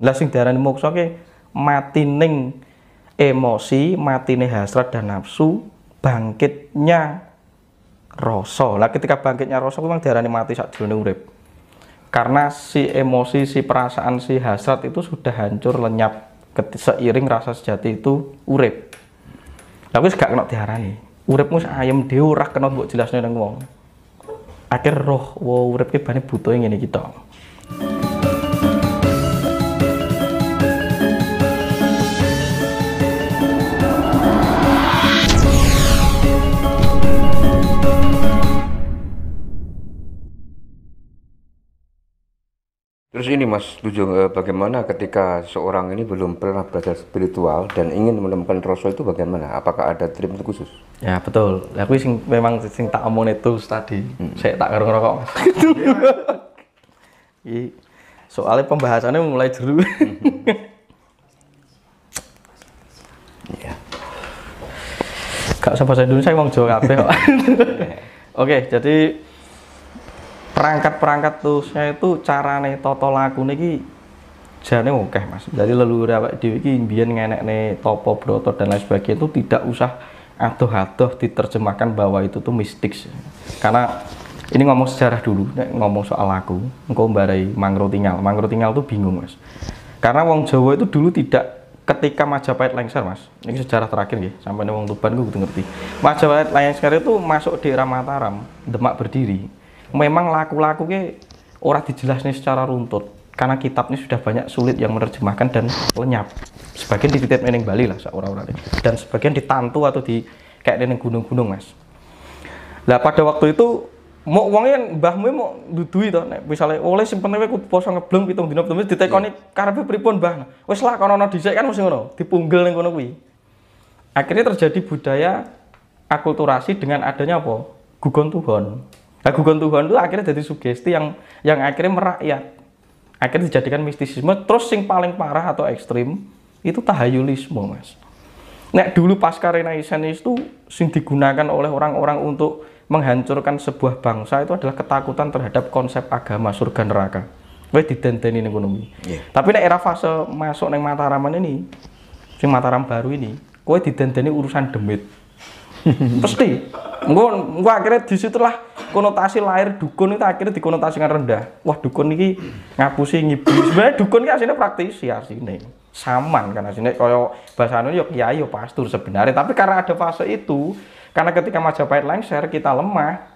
Lah sing diarani muksa ki mati ning emosi, matine hasrat dan nafsu, bangkitnya rasa. Lah ketika bangkitnya rasa memang diarani mati sakjroné urip. Karena si emosi, si perasaan, si hasrat itu sudah hancur lenyap seiring rasa sejati itu urip. Lah wis gak kena diarani. Uripmu ayam dhewe ora kena mbok jelasne nang wong. Akhir roh, wow, urip ki bane butuhe ngene kita. ini Mas Lujung, eh, bagaimana ketika seorang ini belum pernah belajar spiritual dan ingin menemukan Rasul itu bagaimana? Apakah ada treatment khusus? Ya betul. Aku sing, memang sing tak omong itu tadi. Hmm. Saya tak karung rokok Mas. Iya. Soalnya pembahasannya mulai jeru. Kak sampai saya bahasa Indonesia, mau jawab kabeh Oke, jadi perangkat-perangkat terusnya itu nih toto lagu nih niki jane oke mas Jadi leluhur awak dewi ki biar nenek nih topo broto dan lain sebagainya itu tidak usah aduh aduh diterjemahkan bahwa itu tuh mistik karena ini ngomong sejarah dulu ngomong soal lagu ngomong mbarai mangro tinggal mangro tinggal tuh bingung mas karena wong jawa itu dulu tidak ketika Majapahit lengser mas ini sejarah terakhir ya sampai wong Tuban gue ngerti Majapahit lengser itu masuk di era Mataram Demak berdiri memang laku-laku ke orang nih secara runtut karena kitab kitabnya sudah banyak sulit yang menerjemahkan dan lenyap sebagian di titik neneng Bali lah seorang-orang dan sebagian di ditantu atau di kayak neneng gunung-gunung mas lah pada waktu itu mau uangnya mbahmu mau dudui toh misalnya oleh oh, simpennya aku poso ngebleng pitung dino temen di yeah. karepe pripun mbah nah, wes lah kalau nono dicek kan mesti ngono dipunggel neng kono wi akhirnya terjadi budaya akulturasi dengan adanya apa gugon tuhon Nah, Tuhan itu akhirnya jadi sugesti yang yang akhirnya merakyat. Akhirnya dijadikan mistisisme. Terus yang paling parah atau ekstrim itu tahayulisme, Mas. Nek dulu pasca Renaissance itu sing digunakan oleh orang-orang untuk menghancurkan sebuah bangsa itu adalah ketakutan terhadap konsep agama surga neraka. Wes didenteni ning ngono yeah. Tapi nek era fase masuk ning Mataraman ini, sing Mataram baru ini, kowe didenteni urusan demit. Pasti. Engko akhirnya disitulah konotasi lahir dukun itu akhirnya dikonotasikan rendah. Wah, dukun ini ngapusi ngibu Sebenarnya dukun ini aslinya ya aslinya. Saman kan aslinya kalau ini yo ya yuk pastur sebenarnya. Tapi karena ada fase itu, karena ketika Majapahit lengser kita lemah,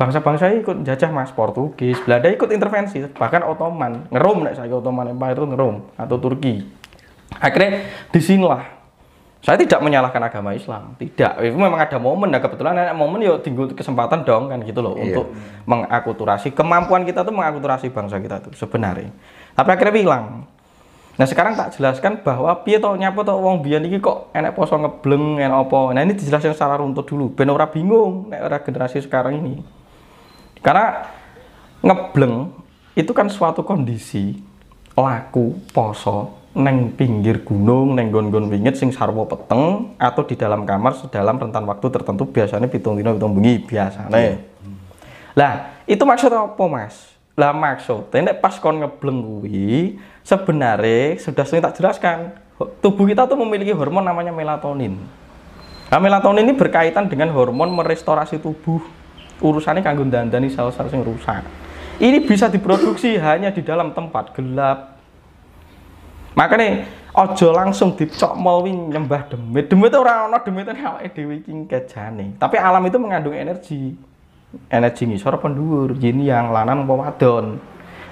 bangsa-bangsa ikut jajah mas Portugis Belanda ikut intervensi bahkan Ottoman ngerum nih saya Ottoman Empire itu ngerum atau Turki akhirnya disinilah saya tidak menyalahkan agama Islam tidak itu memang ada momen nah kebetulan ada momen yuk ya tinggal kesempatan dong kan gitu loh iya. untuk mengakulturasi kemampuan kita tuh mengakulturasi bangsa kita tuh sebenarnya tapi akhirnya bilang. nah sekarang tak jelaskan bahwa pia tau nyapa tau wong biar ini kok enak poso ngebleng enak apa nah ini dijelaskan secara runtut dulu ben ora bingung nek ora generasi sekarang ini karena ngebleng itu kan suatu kondisi laku poso neng pinggir gunung, neng gon-gon wingit sing sarwa peteng atau di dalam kamar sedalam rentan waktu tertentu biasanya pitung dino pitung bengi biasa nih. Iya. Lah, itu maksud apa, Mas? Lah maksudnya nek pas kon ngebleng kuwi sebenarnya sudah sering tak jelaskan. Tubuh kita tuh memiliki hormon namanya melatonin. Nah, melatonin ini berkaitan dengan hormon merestorasi tubuh. Urusannya kanggo dandani sel-sel sing rusak. Ini bisa diproduksi hanya di dalam tempat gelap, makanya ojo langsung dicok molwi nyembah demit demit orang orang demit itu awake dewi king kejane tapi alam itu mengandung energi energi suara pendur jin yang lanang mau wadon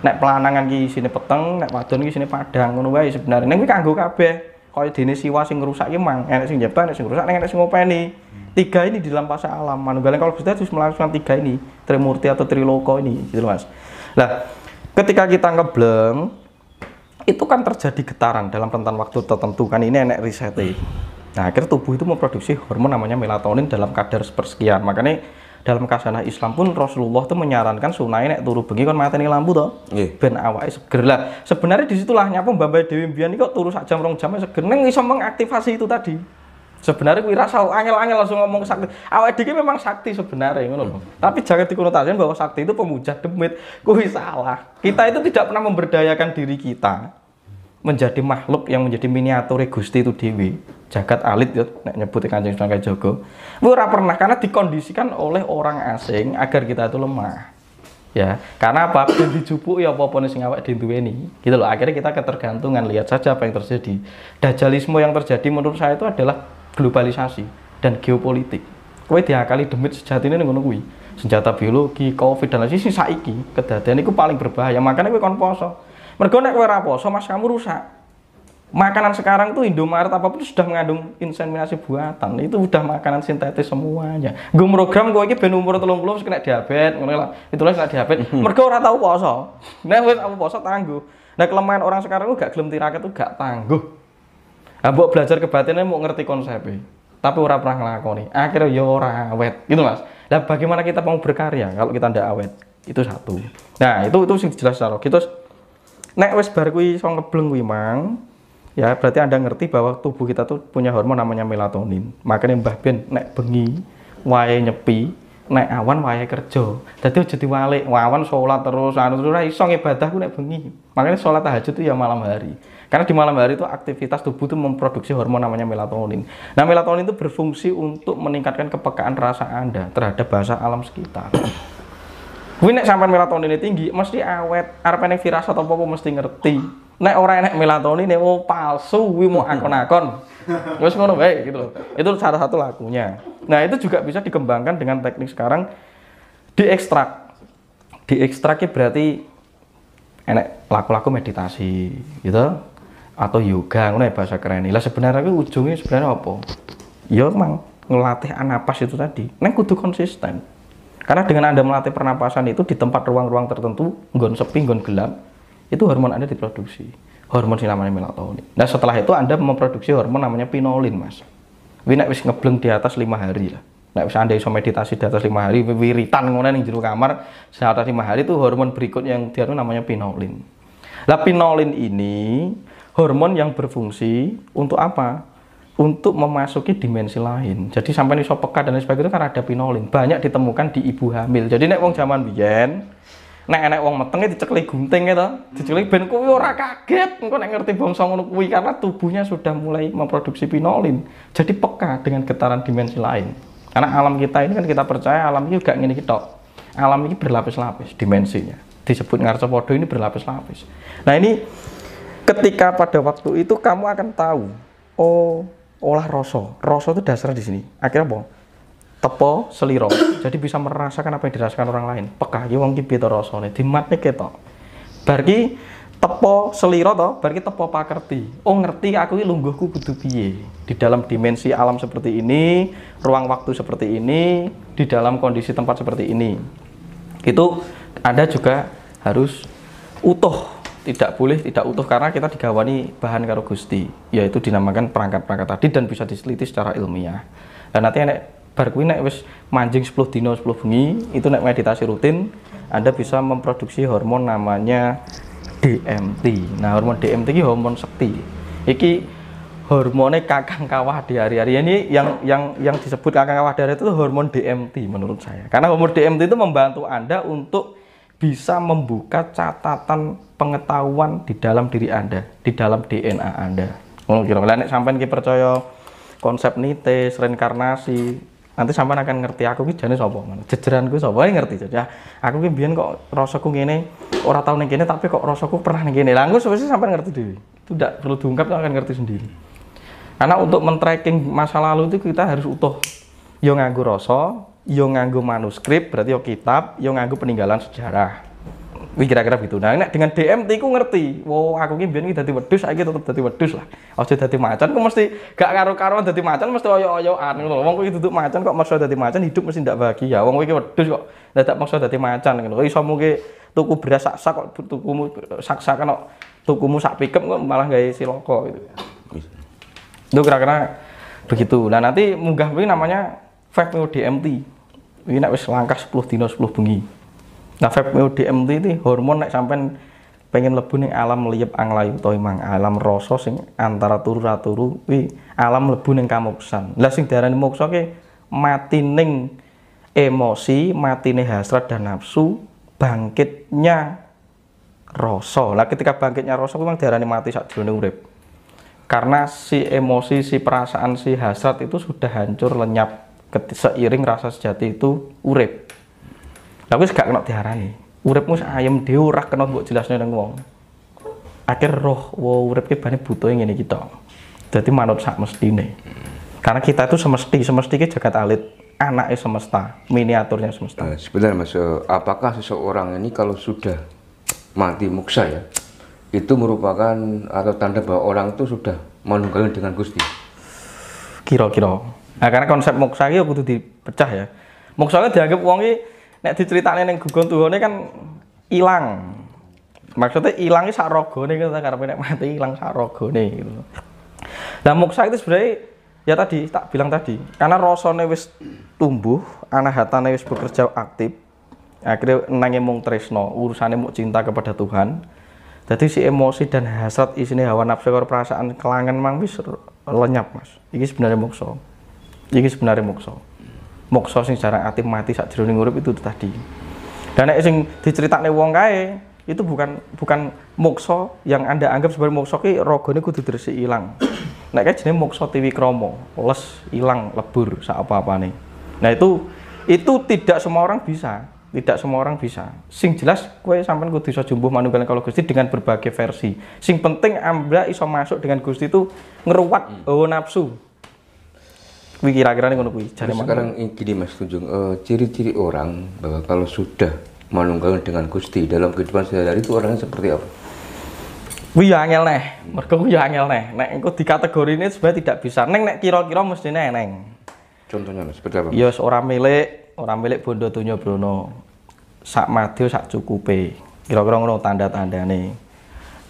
nek pelanangan di sini peteng nek wadon di sini padang ngono wae sebenarnya ini kanggo kabeh kaya dene siwa sing rusak ki mang enek sing jepang enek sing rusak enek sing ngopeni tiga ini di dalam pasar alam manunggaling kalau kita terus melakukan tiga ini trimurti atau triloko ini gitu Mas lah ketika kita ngebleng itu kan terjadi getaran dalam rentan waktu tertentu kan ini enak risetnya e. nah akhirnya tubuh itu memproduksi hormon namanya melatonin dalam kadar sepersekian makanya dalam kasanah Islam pun Rasulullah itu menyarankan sunai nek turu bengi kon mateni lampu to. yeah. ben awake seger lah sebenarnya disitulah nyapa Mbak Dewi Bian kok turu sak jam rong jam e seger ning iso mengaktifasi itu tadi sebenarnya kuwi rasa angel-angel langsung ngomong sakti. Awak dhewe memang sakti sebenarnya ngono loh. Hmm. Tapi jangan dikonotasikan bahwa sakti itu pemuja demit. Kuwi salah. Kita itu tidak pernah memberdayakan diri kita menjadi makhluk yang menjadi miniatur Gusti itu dewi jagat alit ya nek nyebut Kanjeng Sunan Kalijaga. Kuwi ora pernah karena dikondisikan oleh orang asing agar kita itu lemah. Ya, karena apa? Ben dijupuk ya apa-apa sing awak ini, Gitu loh. Akhirnya kita ketergantungan lihat saja apa yang terjadi. Dajalisme yang terjadi menurut saya itu adalah globalisasi dan geopolitik kowe diakali demit sejatine ning ngono kuwi senjata biologi covid dan lain lain saiki kedadean itu paling berbahaya makanya kowe kon poso mergo nek kowe ora poso mas kamu rusak makanan sekarang tuh Indomaret apapun sudah mengandung inseminasi buatan itu udah makanan sintetis semuanya gue program gue ini ben umur telung puluh kena diabetes ngono lah itulah kena diabetes mhm. mereka orang tahu poso nah wes aku poso tangguh nah kelemahan orang sekarang gue gak gelem tirakat tuh gak tangguh Aku belajar kebatinan mau ngerti konsepnya, tapi ora pernah ngelakoni. Akhirnya ya ora awet, gitu mas. Nah, bagaimana kita mau berkarya kalau kita ndak awet? Itu satu. Nah itu itu sing jelas secara gitu. Nek wes baru kuwi iso ngebleng kuwi mang, ya berarti anda ngerti bahwa tubuh kita tuh punya hormon namanya melatonin. Makanya mbah Ben nek bengi, wae nyepi, naik awan wayahe kerja. jadi aja diwalik, awan sholat terus, anu terus ora iso ibadah ku nek bengi. Makanya salat tahajud itu ya malam hari. Karena di malam hari itu aktivitas tubuh itu memproduksi hormon namanya melatonin. Nah, melatonin itu berfungsi untuk meningkatkan kepekaan rasa Anda terhadap bahasa alam sekitar. Kuwi nek sampean melatoninnya tinggi, mesti awet, arep firasat atau apa mesti ngerti nek ora enek melatonin nek mau palsu kuwi mau akon-akon. Wis ngono baik gitu loh. Itu salah satu lagunya. Nah, itu juga bisa dikembangkan dengan teknik sekarang diekstrak. Diekstraknya berarti enek laku-laku meditasi gitu atau yoga ngono ya bahasa keren. Lah sebenarnya itu ujungnya sebenarnya apa? Ya emang ngelatih napas itu tadi. Neng kudu konsisten. Karena dengan Anda melatih pernapasan itu di tempat ruang-ruang tertentu, nggon sepi, nggon gelap, itu hormon Anda diproduksi. Hormon sih namanya melatonin. Nah, setelah itu Anda memproduksi hormon namanya pinolin, Mas. Wih, nek wis ngebleng di atas lima hari lah. Nek wis Anda iso meditasi di atas lima hari, wiritan ngono yang jeruk kamar, di atas lima hari itu hormon berikut yang dia namanya pinolin. Lah pinolin ini hormon yang berfungsi untuk apa? Untuk memasuki dimensi lain. Jadi sampai iso peka dan lain sebagainya itu kan ada pinolin. Banyak ditemukan di ibu hamil. Jadi nek wong zaman biyen nek enek wong metenge dicekli gunting gitu e dicekli ben kuwi ora kaget engko nek ngerti bangsa ngono kuwi karena tubuhnya sudah mulai memproduksi pinolin jadi peka dengan getaran dimensi lain karena alam kita ini kan kita percaya alam ini juga ngene kita alam ini berlapis-lapis dimensinya disebut ngarsa podo ini berlapis-lapis nah ini ketika pada waktu itu kamu akan tahu oh olah rasa rasa itu dasar di sini akhirnya bohong tepo seliro jadi bisa merasakan apa yang dirasakan orang lain peka ya wong kipi toro to kita gitu ketok tepo seliro to bagi tepo pakerti oh ngerti aku ini lungguhku kudu piye di dalam dimensi alam seperti ini ruang waktu seperti ini di dalam kondisi tempat seperti ini itu ada juga harus utuh tidak boleh tidak utuh karena kita digawani bahan karo Gusti yaitu dinamakan perangkat-perangkat tadi dan bisa diseliti secara ilmiah dan nanti enek bar kuwi nek wis manjing 10 dino 10 bengi itu nek meditasi rutin Anda bisa memproduksi hormon namanya DMT. Nah, hormon DMT ini hormon sekti. Iki hormonnya kakang kawah di hari-hari ini yang yang yang disebut kakang kawah di hari itu hormon DMT menurut saya. Karena hormon DMT itu membantu Anda untuk bisa membuka catatan pengetahuan di dalam diri Anda, di dalam DNA Anda. Ngono kira-kira nek sampean ki percaya konsep nitis, reinkarnasi, nanti sampean akan ngerti aku ki jane sapa ngono. gue sapa ae ngerti. Jadi ya, aku ki biyen kok rasaku ngene, ora tau ning kene tapi kok rasaku pernah ning kene. Lah engko sampean ngerti dhewe. Itu tidak perlu diungkap akan ngerti sendiri. Karena untuk men-tracking masa lalu itu kita harus utuh. Yo nganggo rosok, yo nganggo manuskrip berarti yo kitab, yo nganggo peninggalan sejarah. Wih kira-kira gitu. Nah, nek dengan DMT ku ngerti. Wow, aku ki mbiyen ki dadi wedhus, saiki tetep dadi wedhus lah. Aja dadi macan ku mesti gak karo-karuan dadi macan mesti oyo-oyoan ngono. Wong kuwi duduk macan kok maksud dadi macan hidup mesti ndak bahagia. Wong kuwi wedhus kok dadak maksud dadi macan ngono. Iso mungke tuku beras sak-sak kok tukumu sak-sak kok tukumu sak pikem kok malah gawe siloko gitu. Itu kira-kira begitu. Nah, nanti munggah kuwi namanya 5 DMT. Ini nak wis langkah 10 dino 10 bengi. Nah, vape DMT itu hormon naik sampean pengen lebu nih alam liyep anglayu toh emang alam rasa sing antara turu raturu turu alam lebu nih kamuksan. Lah sing nih muksa ke mati nih emosi, mati nih hasrat dan nafsu, bangkitnya rasa. Lah ketika bangkitnya rasa memang darah nih mati sajroning urip. Karena si emosi, si perasaan, si hasrat itu sudah hancur lenyap seiring rasa sejati itu urip. Lah wis gak kena diharani. Uripmu ayam ayam dhewe ora kena buat jelasnya nang wong. Akhir roh wow urip kita banyak butuh yang ini kita jadi manut sak nih Karena kita itu semesti, semesti kita jagat alit anaknya semesta, miniaturnya semesta. Uh, sebenarnya mas, eh, apakah seseorang ini kalau sudah mati muksa ya, itu merupakan atau tanda bahwa orang itu sudah menunggal dengan Gusti? Kira-kira. Nah, karena konsep muksa itu ya kudu dipecah ya. Muksa itu dianggap uangnya nek diceritane ning gugon tuwane kan ilang. Maksudnya ilang sak rogone kita karepe nek mati ilang sak rogone gitu. Lah muksa itu sebenarnya ya tadi tak bilang tadi, karena rasane wis tumbuh, anak hatane wis bekerja aktif. Akhirnya nanging mung tresno, urusane mau cinta kepada Tuhan. Jadi si emosi dan hasrat isine hawa nafsu karo perasaan kelangan mang wis lenyap, Mas. Ini sebenarnya muksa. ini sebenarnya muksa. Mokso sing jarang aktif mati saat jeruni ngurup itu, itu tadi. Dan nek sing diceritakne wong kae itu bukan bukan mokso yang Anda anggap sebagai mokso ki rogone kudu terus ilang. Nek kae jenenge tiwi kromo les ilang lebur sak apa-apane. Nah itu itu tidak semua orang bisa, tidak semua orang bisa. Sing jelas kue sampean kudu iso jumbuh manunggal kalau Gusti dengan berbagai versi. Sing penting ambla iso masuk dengan Gusti itu ngeruat hmm. oh nafsu Wih kira-kira ngono kuwi. Jane sekarang gini Mas Kunjung, uh, ciri-ciri orang bahwa kalau sudah manunggal dengan Gusti dalam kehidupan sehari-hari itu orangnya seperti apa? Wih ya angel nih, mereka kuwi ya angel neh. Nek kategori ini sebenarnya tidak bisa. Neng nek kira-kira mesti neng neng. Contohnya Mas, seperti apa? Ya seorang milik, orang milik bondo donya Bruno. Sak madya sak cukupe. Kira-kira ngono tanda tanda nih.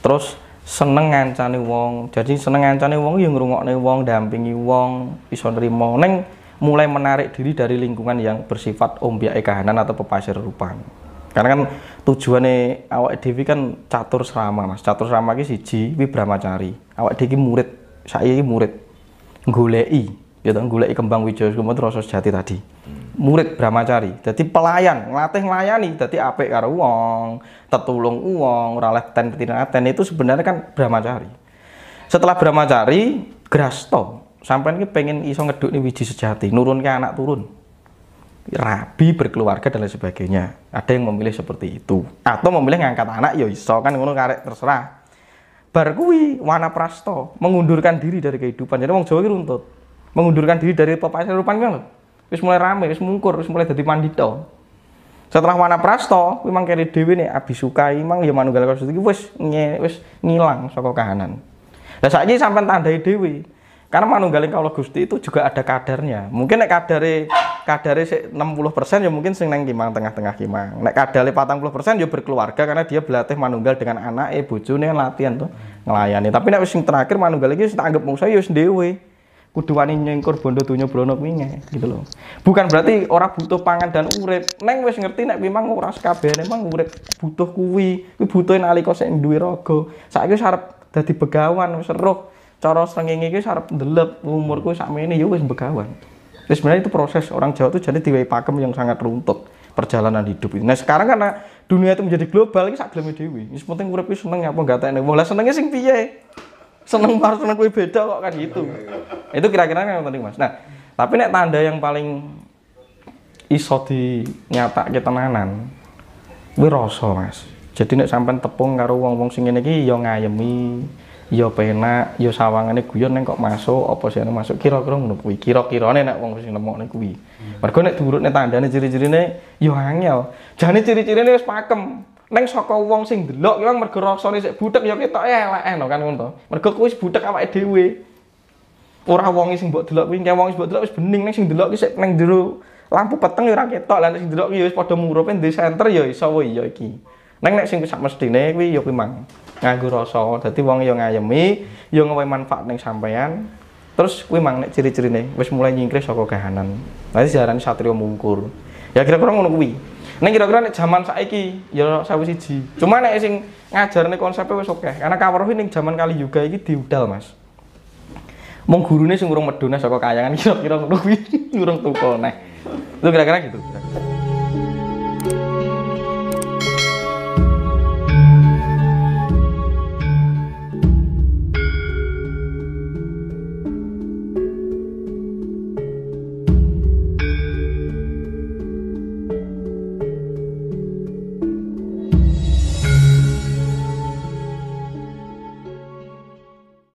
Terus seneng ngancani wong jadi seneng ngancani wong yang nih wong dampingi wong bisa nerima neng mulai menarik diri dari lingkungan yang bersifat ombia kahanan atau pepasir rupan karena kan tujuannya awak dewi kan catur serama mas catur serama ki siji wi brahmacari awak dewi murid saya ini murid Gulei, ya gitu Gulei kembang wijaya semua terus jati tadi murid Brahmacari jadi pelayan ngelatih melayani, jadi apik karo uang tetulung uang ten leten ten itu sebenarnya kan Brahmacari setelah Brahmacari grasto sampai ini pengen iso ngeduk nih biji sejati nurun ke anak turun rabi berkeluarga dan lain sebagainya ada yang memilih seperti itu atau memilih ngangkat anak ya iso kan ngono karek terserah bar wana prasto mengundurkan diri dari kehidupan jadi wong Jawa ki runtut mengundurkan diri dari pepacaran rupanya kan lho wis mulai rame, wis mungkur, wis mulai jadi pandita. Setelah memang kiri dewi nih abis suka, memang ya manunggal kalau sedikit, wis nge, wis ngilang saka kahanan. saat ini sampai tandai dewi, Karena manunggalin kalau Gusti itu juga ada kadarnya. Mungkin nek kadare kadare 60 persen ya mungkin sing nang Kimang tengah-tengah Kimang. Nek kadare 40% ya berkeluarga karena dia berlatih manunggal dengan anake, bujune latihan tuh ngelayani. Tapi nek sing terakhir manunggal lagi, tak anggap musa ya wis kudu wani nyengkur bondo donya blono kuwi gitu loh. Bukan berarti orang butuh pangan dan urip. Neng wis ngerti nek memang ora sekabehane memang urip butuh kuwi. Kuwi butuh nalika sing duwe raga. Saiki wis arep dadi begawan wis roh. Cara srengenge iki arep ndelep umurku sakmene ya wis begawan. Jadi sebenarnya itu proses orang Jawa itu jadi diwai pakem yang sangat runtut perjalanan hidup ini. Nah sekarang karena dunia itu menjadi global, ini sak dewi. Ini penting urip seneng apa enggak tahu. Wah senengnya sing piye? seneng harus seneng kue beda kok kan gitu itu kira-kira yang penting mas nah tapi nek tanda yang paling iso di nyata ke tenanan gue rasa mas jadi nek sampai tepung karo wong-wong sing lagi yo ya ngayemi ya penak sawangan ya sawangane guyon neng kok masuk apa sih anu masuk kira-kira ngono kuwi kira-kirane nek wong sing nek kuwi mergo nek tanda tandane ciri-cirine ya angel jane ciri-cirine wis pakem Neng saka wong sing delok ki wong mergo rasane sik butek ya ketok eno kan ngono to. Mergo kuwi wis butek awake dhewe. Ora wong sing mbok delok kuwi, wong sing mbok delok wis bening neng sing delok ki sik neng jero lampu peteng ya ora ketok, lan sing delok ki ya wis padha murupe di senter ya iso wae ya iki. Neng nek sing sak mestine kuwi ya kuwi mang nganggo rasa. Dadi wong ya ngayemi, ya ngowe manfaat neng sampean. Terus kuwi mang nek ciri-cirine wis mulai nyingkris saka kahanan. Dadi diarani satrio mungkur. Ya kira-kira ngono kuwi. Neng kira-kira nih zaman saiki ya sewu ji. Cuma nek sing ngajarne konsepnya wes oke karena kawruhi ini zaman kali juga ini diudal, Mas. Mung nih sing urung medune saka kayangan kira-kira ngono kuwi urung tuku Itu kira-kira gitu. Kira -kira.